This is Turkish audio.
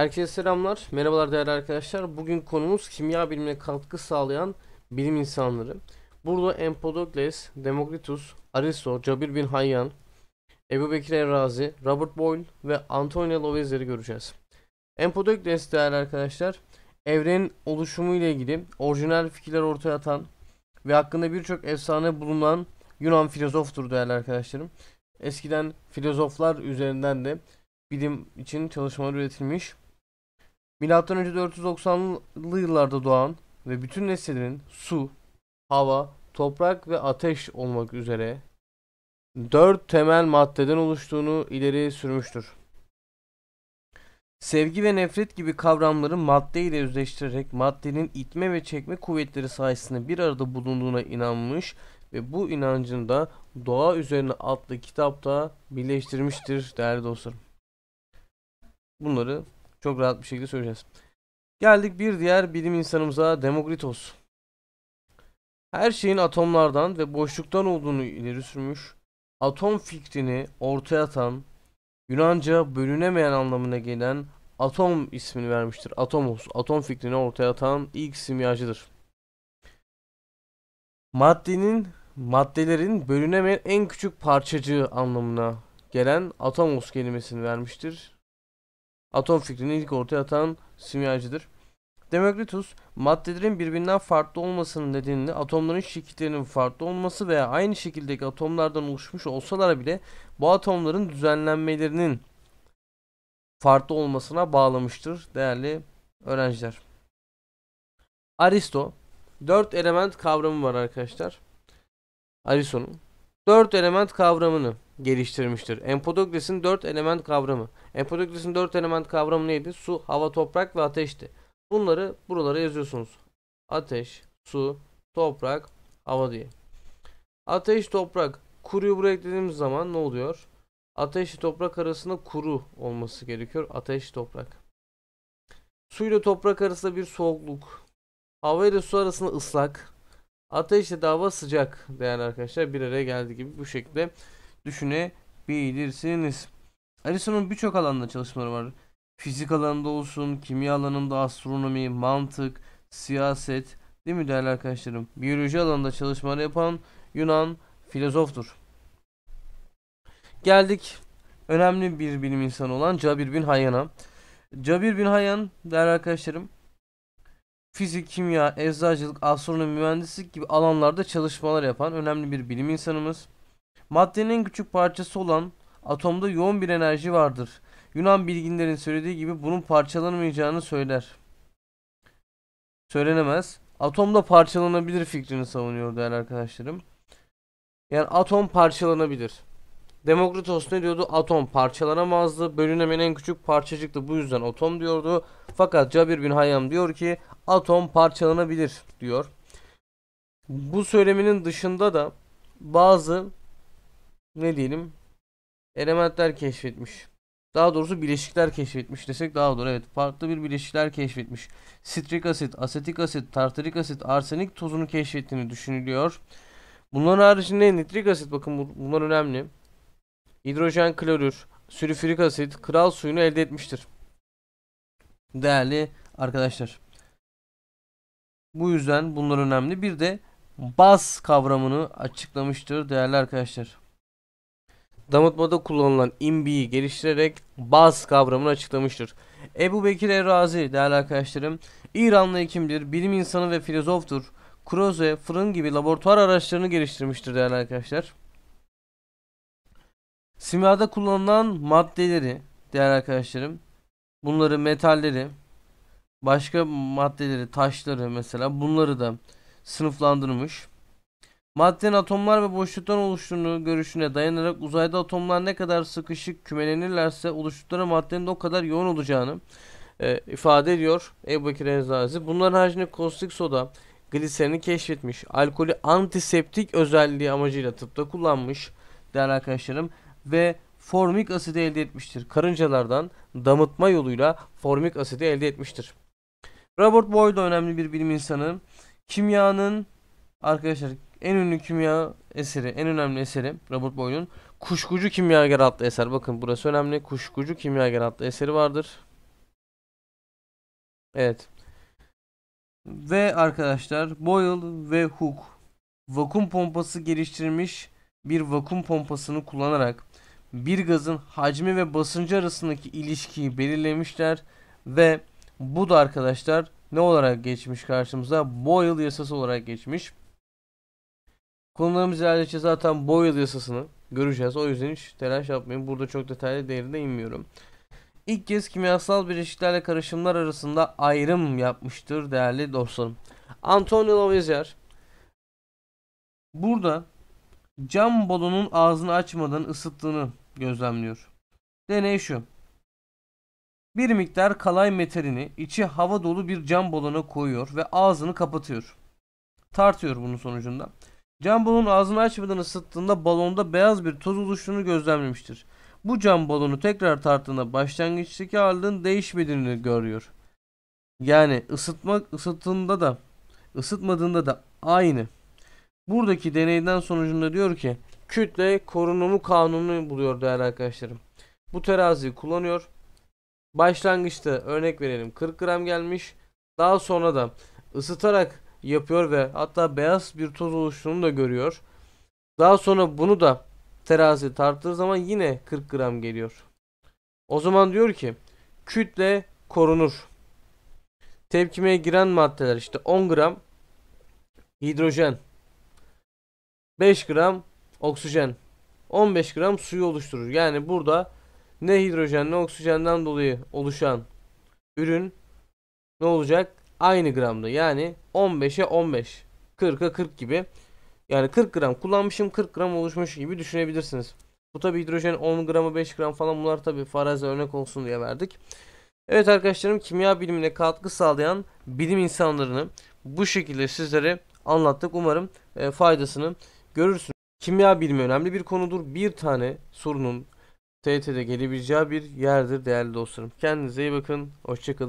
Herkese selamlar. Merhabalar değerli arkadaşlar. Bugün konumuz kimya bilimine katkı sağlayan bilim insanları. Burada Empedokles, Demokritus, Aristo, Cabir bin Hayyan, Ebu Bekir Errazi, Robert Boyle ve Antonio Lovezer'i göreceğiz. Empedokles değerli arkadaşlar, evrenin oluşumu ile ilgili orijinal fikirler ortaya atan ve hakkında birçok efsane bulunan Yunan filozoftur değerli arkadaşlarım. Eskiden filozoflar üzerinden de bilim için çalışmalar üretilmiş. Milattan önce 490'lı yıllarda doğan ve bütün neslinin su, hava, toprak ve ateş olmak üzere dört temel maddeden oluştuğunu ileri sürmüştür. Sevgi ve nefret gibi kavramları madde ile özleştirerek maddenin itme ve çekme kuvvetleri sayesinde bir arada bulunduğuna inanmış ve bu inancını da Doğa Üzerine adlı kitapta birleştirmiştir değerli dostlarım. Bunları çok rahat bir şekilde söyleyeceğiz. Geldik bir diğer bilim insanımıza Demokritos. Her şeyin atomlardan ve boşluktan olduğunu ileri sürmüş, atom fikrini ortaya atan, Yunanca bölünemeyen anlamına gelen atom ismini vermiştir. Atomos, atom fikrini ortaya atan ilk simyacıdır. Maddenin, maddelerin bölünemeyen en küçük parçacığı anlamına gelen atomos kelimesini vermiştir atom fikrini ilk ortaya atan simyacıdır. Demokritus, maddelerin birbirinden farklı olmasının nedenini atomların şekillerinin farklı olması veya aynı şekildeki atomlardan oluşmuş olsalar bile bu atomların düzenlenmelerinin farklı olmasına bağlamıştır değerli öğrenciler. Aristo, dört element kavramı var arkadaşlar. Aristo'nun. Dört element kavramını geliştirmiştir. Empedokles'in dört element kavramı. Empedokles'in dört element kavramı neydi? Su, hava, toprak ve ateşti. Bunları buralara yazıyorsunuz. Ateş, su, toprak, hava diye. Ateş, toprak. Kuruyu buraya eklediğimiz zaman ne oluyor? Ateş toprak arasında kuru olması gerekiyor. Ateş, toprak. Su ile toprak arasında bir soğukluk. Hava ile su arasında ıslak. Ateş ile hava sıcak değerli arkadaşlar bir araya geldi gibi bu şekilde düşünebilirsiniz. Edison'un birçok alanda çalışmaları var. Fizik alanında olsun, kimya alanında astronomi, mantık, siyaset değil mi değerli arkadaşlarım? Biyoloji alanında çalışmaları yapan Yunan filozoftur. Geldik önemli bir bilim insanı olan Cabir bin Hayyan'a. Cabir bin Hayyan değerli arkadaşlarım fizik, kimya, eczacılık, astronomi, mühendislik gibi alanlarda çalışmalar yapan önemli bir bilim insanımız. Maddenin küçük parçası olan atomda yoğun bir enerji vardır. Yunan bilginlerin söylediği gibi bunun parçalanmayacağını söyler. Söylenemez. Atomda parçalanabilir fikrini savunuyor değerli arkadaşlarım. Yani atom parçalanabilir. Demokritos ne diyordu? Atom parçalanamazdı. Bölünemeyen en küçük parçacıktı. Bu yüzden atom diyordu. Fakat Cabir bin Hayyam diyor ki atom parçalanabilir diyor. Bu söyleminin dışında da bazı ne diyelim elementler keşfetmiş. Daha doğrusu bileşikler keşfetmiş desek daha doğru. Evet farklı bir bileşikler keşfetmiş. Sitrik asit, asetik asit, tartarik asit, arsenik tozunu keşfettiğini düşünülüyor. Bunların haricinde nitrik asit bakın bunlar önemli. Hidrojen klorür, sülfürik asit, kral suyunu elde etmiştir. Değerli arkadaşlar. Bu yüzden bunlar önemli. Bir de baz kavramını açıklamıştır değerli arkadaşlar damıtmada kullanılan imbiyi geliştirerek baz kavramını açıklamıştır. Ebu Bekir Errazi değerli arkadaşlarım İranlı hekimdir, bilim insanı ve filozoftur. Kroze, fırın gibi laboratuvar araçlarını geliştirmiştir değerli arkadaşlar. Simyada kullanılan maddeleri değerli arkadaşlarım bunları metalleri başka maddeleri taşları mesela bunları da sınıflandırmış. Maddenin atomlar ve boşluktan oluştuğunu görüşüne dayanarak uzayda atomlar ne kadar sıkışık kümelenirlerse oluştukları maddenin de o kadar yoğun olacağını e, ifade ediyor Ebu Bekir Enzazi. Bunların haricinde kostik soda gliserini keşfetmiş. Alkolü antiseptik özelliği amacıyla tıpta kullanmış değerli arkadaşlarım ve formik asidi elde etmiştir. Karıncalardan damıtma yoluyla formik asidi elde etmiştir. Robert Boyd da önemli bir bilim insanı. Kimyanın arkadaşlar en ünlü kimya eseri, en önemli eseri Robert Boyle'un Kuşkucu Kimyager adlı eser. Bakın burası önemli. Kuşkucu Kimyager adlı eseri vardır. Evet. Ve arkadaşlar Boyle ve Hook vakum pompası geliştirmiş bir vakum pompasını kullanarak bir gazın hacmi ve basıncı arasındaki ilişkiyi belirlemişler ve bu da arkadaşlar ne olarak geçmiş karşımıza? Boyle yasası olarak geçmiş. Konularımız ilerledikçe zaten Boyle yasasını göreceğiz. O yüzden hiç telaş yapmayın. Burada çok detaylı değerine inmiyorum. İlk kez kimyasal bileşiklerle karışımlar arasında ayrım yapmıştır değerli dostlarım. Antonio Lavoisier burada cam balonun ağzını açmadan ısıttığını gözlemliyor. Deney şu. Bir miktar kalay metalini içi hava dolu bir cam balona koyuyor ve ağzını kapatıyor. Tartıyor bunun sonucunda. Cam Jumbo'nun ağzını açmadan ısıttığında balonda beyaz bir toz oluştuğunu gözlemlemiştir. Bu cam balonu tekrar tarttığında başlangıçtaki ağırlığın değişmediğini görüyor. Yani ısıtmak ısıttığında da ısıtmadığında da aynı. Buradaki deneyden sonucunda diyor ki kütle korunumu kanunu buluyor değerli arkadaşlarım. Bu teraziyi kullanıyor. Başlangıçta örnek verelim 40 gram gelmiş. Daha sonra da ısıtarak yapıyor ve hatta beyaz bir toz oluştuğunu da görüyor. Daha sonra bunu da terazi tarttığı zaman yine 40 gram geliyor. O zaman diyor ki kütle korunur. Tepkimeye giren maddeler işte 10 gram hidrojen, 5 gram oksijen, 15 gram suyu oluşturur. Yani burada ne hidrojen ne oksijenden dolayı oluşan ürün ne olacak? aynı gramda yani 15'e 15 40'a 40 gibi yani 40 gram kullanmışım 40 gram oluşmuş gibi düşünebilirsiniz. Bu tabi hidrojen 10 gramı 5 gram falan bunlar tabi farazi örnek olsun diye verdik. Evet arkadaşlarım kimya bilimine katkı sağlayan bilim insanlarını bu şekilde sizlere anlattık. Umarım e, faydasını görürsünüz. Kimya bilimi önemli bir konudur. Bir tane sorunun TET'de gelebileceği bir yerdir değerli dostlarım. Kendinize iyi bakın. Hoşçakalın.